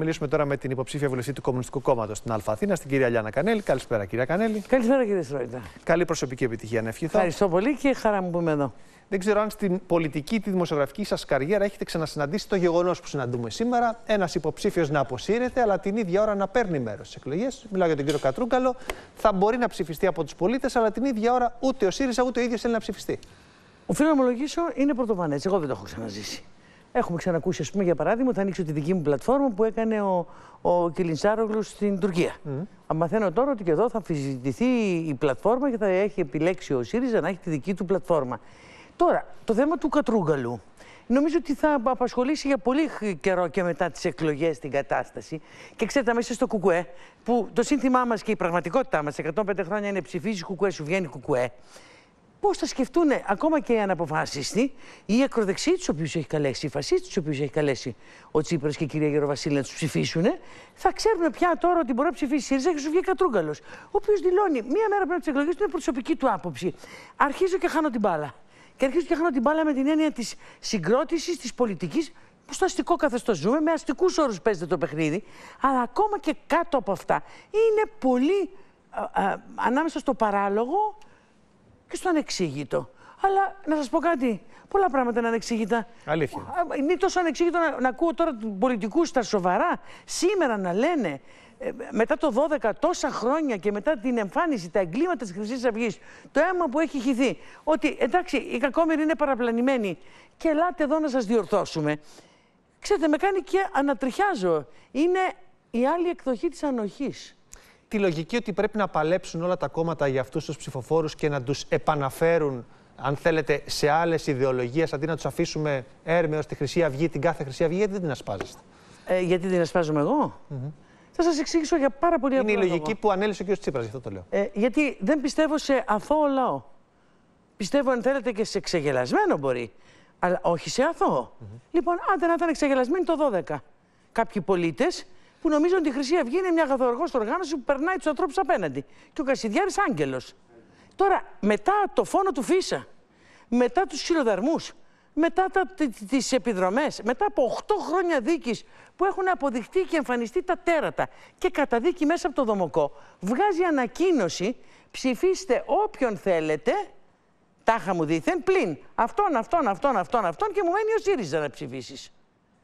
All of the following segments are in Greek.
μιλήσουμε τώρα με την υποψήφια βουλευτή του Κομμουνιστικού Κόμματος στην Αθήνα, στην κυρία Λιάνα Κανέλη. Καλησπέρα, κυρία Κανέλη. Καλησπέρα, κύριε Σρόιντα. Καλή προσωπική επιτυχία να ευχηθώ. Ευχαριστώ πολύ και χαρά μου που είμαι εδώ. Δεν ξέρω αν στην πολιτική, τη δημοσιογραφική σας καριέρα έχετε ξανασυναντήσει το γεγονός που συναντούμε σήμερα. Ένας υποψήφιος να αποσύρεται, αλλά την ίδια ώρα να παίρνει μέρος στις εκλογές. Μιλάω για τον κύριο Κατρούγκαλο. Θα μπορεί να ψηφιστεί από τους πολίτες, αλλά την ίδια ώρα ούτε ο ΣΥΡΙΖΑ ούτε ο ίδιος θέλει να ψηφιστεί. Οφείλω να ομολογήσω, είναι πρωτοφανέ. Εγώ δεν το έχω ξαναζήσει. Έχουμε ξανακούσει, ας πούμε, για παράδειγμα, θα ανοίξω τη δική μου πλατφόρμα που έκανε ο, ο Κιλιντσάρογλου στην Τουρκία. Mm. Μαθαίνω τώρα ότι και εδώ θα αμφισβητηθεί η πλατφόρμα και θα έχει επιλέξει ο ΣΥΡΙΖΑ να έχει τη δική του πλατφόρμα. Τώρα, το θέμα του Κατρούγκαλου. Νομίζω ότι θα απασχολήσει για πολύ καιρό και μετά τις εκλογές την κατάσταση. Και ξέρετε, μέσα στο Κουκουέ, που το σύνθημά μας και η πραγματικότητά μας 105 χρόνια είναι ψηφίζει Κουκουέ, σου βγαίνει Κουκουέ πώς θα σκεφτούν ακόμα και οι αναποφάσιστοι ή οι ακροδεξιοί τους οποίους έχει καλέσει, οι φασίστες τους οποίους έχει καλέσει ο Τσίπρας και η κυρία Γεροβασίλη να τους ψηφίσουν, θα ξέρουν πια τώρα ότι μπορεί να ψηφίσει ΣΥΡΙΖΑ και σου βγει κατρούγκαλος. Ο οποίος δηλώνει μία μέρα πριν από τις εκλογές του είναι προσωπική του άποψη. Αρχίζω και χάνω την μπάλα. Και αρχίζω και χάνω την μπάλα με την έννοια της συγκρότησης, της πολιτικής που στο αστικό καθεστώς ζούμε, με αστικούς όρους παίζεται το παιχνίδι. Αλλά ακόμα και κάτω από αυτά είναι πολύ ανάμεσα στο παράλογο και στο ανεξήγητο. Αλλά να σας πω κάτι. Πολλά πράγματα είναι ανεξήγητα. Αλήθεια. Είναι τόσο ανεξήγητο να, να ακούω τώρα τους πολιτικούς στα σοβαρά σήμερα να λένε ε, μετά το 12 τόσα χρόνια και μετά την εμφάνιση, τα εγκλήματα της Χρυσής Αυγής, το αίμα που έχει χυθεί. Ότι εντάξει, οι κακόμοιροι είναι παραπλανημένοι. Και ελάτε εδώ να σας διορθώσουμε. Ξέρετε, με κάνει και ανατριχιάζω. Είναι η άλλη εκδοχή της ανοχής τη λογική ότι πρέπει να παλέψουν όλα τα κόμματα για αυτούς τους ψηφοφόρους και να τους επαναφέρουν, αν θέλετε, σε άλλες ιδεολογίες αντί να τους αφήσουμε έρμεο τη Χρυσή Αυγή, την κάθε Χρυσή Αυγή, γιατί δεν την ασπάζεστε. Ε, γιατί την ασπάζομαι εγώ. Mm -hmm. Θα σας εξήγησω για πάρα πολύ απλά. Είναι η λογική που ανέλησε ο κ. Τσίπρας, γι' αυτό το λέω. Ε, γιατί δεν πιστεύω σε αθώο λαό. Πιστεύω, αν θέλετε, και σε ξεγελασμένο μπορεί. Αλλά όχι σε αθώο. Mm -hmm. Λοιπόν, άντε να ήταν ξεγελασμένοι το 12. Κάποιοι πολίτες που νομίζω ότι η Χρυσή Αυγή είναι μια καθοργό οργάνωση που περνάει τους ανθρώπους απέναντι. Και ο Κασιδιάρης Άγγελος. Τώρα, μετά το φόνο του Φίσα, μετά τους χειροδαρμούς, μετά τις επιδρομές, μετά από 8 χρόνια δίκης που έχουν αποδειχτεί και εμφανιστεί τα τέρατα και καταδίκη μέσα από το δομοκό, βγάζει ανακοίνωση. Ψηφίστε όποιον θέλετε, τάχα μου δήθεν, πλην αυτόν, αυτόν, αυτόν, αυτόν, αυτόν και μου μένει ο ΣΥΡΙΖΑ να ψηφίσεις.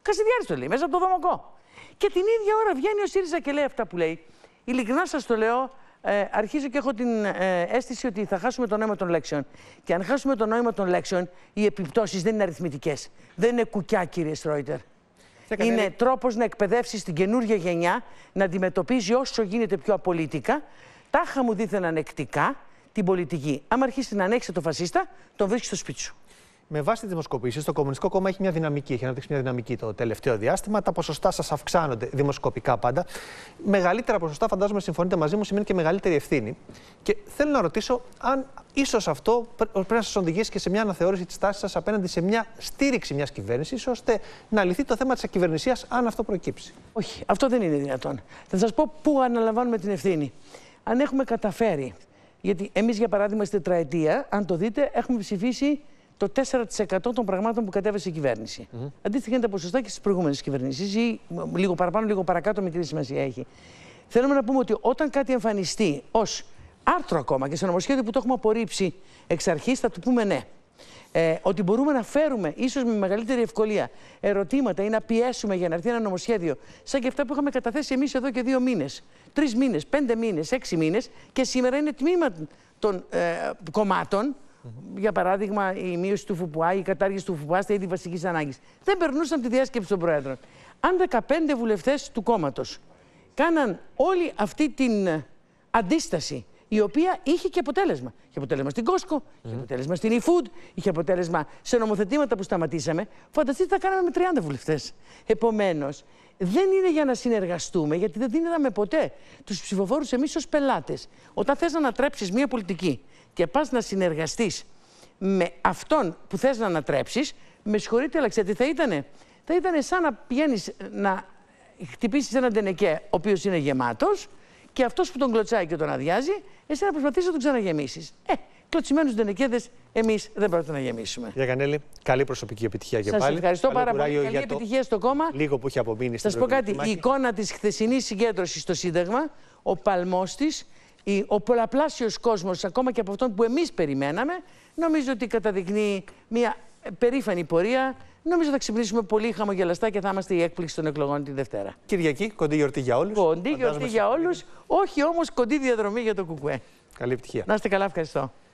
Κασιδιάρη το λέει, μέσα από το δομοκό. Και την ίδια ώρα βγαίνει ο ΣΥΡΙΖΑ και λέει αυτά που λέει. Ειλικρινά σας το λέω, ε, αρχίζω και έχω την ε, αίσθηση ότι θα χάσουμε το νόημα των λέξεων. Και αν χάσουμε το νόημα των λέξεων, οι επιπτώσεις δεν είναι αριθμητικές. Δεν είναι κουκιά, κύριε Στρόιτερ. Είναι τρόπος να εκπαιδεύσεις την καινούργια γενιά να αντιμετωπίζει όσο γίνεται πιο απολύτικα, τάχα μου δίθεν ανεκτικά την πολιτική. Άμα αρχίσει να ανέχεσαι το φασίστα, τον βρίσκεις στο σπίτι σου. Με βάση τη δημοσκοπήσεις, το Κομμουνιστικό Κόμμα έχει μια δυναμική, έχει αναδείξει μια δυναμική το τελευταίο διάστημα. Τα ποσοστά σας αυξάνονται δημοσκοπικά πάντα. Μεγαλύτερα ποσοστά, φαντάζομαι, συμφωνείτε μαζί μου, σημαίνει και μεγαλύτερη ευθύνη. Και θέλω να ρωτήσω αν ίσως αυτό πρέπει να σας οδηγήσει και σε μια αναθεώρηση της τάσης σας απέναντι σε μια στήριξη μιας κυβέρνησης, ώστε να λυθεί το θέμα της ακυβερνησίας, αν αυτό προκύψει. Όχι, αυτό δεν είναι δυνατόν. Θα σας πω πού αναλαμβάνουμε την ευθύνη. Αν έχουμε καταφέρει. Γιατί εμείς, για παράδειγμα, στη τετραετία, αν το δείτε, έχουμε ψηφίσει το 4% των πραγμάτων που κατέβασε η κυβέρνηση. Mm -hmm. Αντίστοιχα ποσοστά και στις προηγούμενες κυβερνήσεις, ή λίγο παραπάνω, λίγο παρακάτω, μικρή σημασία έχει. Θέλουμε να πούμε ότι όταν κάτι εμφανιστεί ως άρθρο ακόμα και σε νομοσχέδιο που το έχουμε απορρίψει εξ αρχής, θα του πούμε ναι. Ε, ότι μπορούμε να φέρουμε ίσως με μεγαλύτερη ευκολία ερωτήματα ή να πιέσουμε για να έρθει ένα νομοσχέδιο, σαν και αυτά που είχαμε καταθέσει εμείς εδώ και δύο μήνες, τρεις μήνες, πέντε μήνες, έξι μήνες, και σήμερα είναι τμήμα των ε, κομμάτων για παράδειγμα, η μείωση του ΦΟΠΟΑ, η κατάργηση του ΦΟΠΟΑ στα είδη βασικής ανάγκης. Δεν περνούσαν τη διάσκεψη των Προέδρων. Αν 15 βουλευτές του κόμματος κάναν όλη αυτή την ε, αντίσταση, η οποία είχε και αποτέλεσμα. Είχε αποτέλεσμα στην Κόσκο, mm. είχε αποτέλεσμα στην eFood, είχε αποτέλεσμα σε νομοθετήματα που σταματήσαμε. Φανταστείτε, τα κάναμε με 30 βουλευτές. Επομένως, δεν είναι για να συνεργαστούμε, γιατί δεν δίναμε ποτέ τους ψηφοφόρους εμείς ως πελάτες. Όταν θες να ανατρέψεις μια πολιτική και πας να συνεργαστείς με αυτόν που θες να ανατρέψεις, με συγχωρείτε, αλλά ξέρετε θα ήτανε. Θα ήτανε σαν να πηγαίνεις να χτυπήσεις έναν τενεκέ, ο οποίος είναι γεμάτος, και αυτός που τον κλωτσάει και τον αδειάζει, εσύ να προσπαθείς να τον ξαναγεμίσεις. Ε, κλωτσιμένους τενεκέδες εμείς δεν πρόκειται να γεμίσουμε. Γι'α Κανέλη, καλή προσωπική επιτυχία και Σας πάλι. Σα ευχαριστώ πάρα πολύ. Καλή για επιτυχία το... στο κόμμα. Λίγο που έχει απομείνει Σας Σας πω κάτι. Η εικόνα της χθεσινής συγκέντρωσης στο Σύνταγμα, ο παλμός της ο πολλαπλάσιος κόσμος, ακόμα και από αυτόν που εμείς περιμέναμε, νομίζω ότι καταδεικνύει μια περήφανη πορεία. Νομίζω θα ξυπνήσουμε πολύ χαμογελαστά και θα είμαστε η έκπληξη των εκλογών τη Δευτέρα. Κυριακή, κοντή γιορτή για όλους. Κοντή γιορτή για όλους, όχι όμως κοντή διαδρομή για το κουκουέ. Καλή επιτυχία. Να είστε καλά, ευχαριστώ.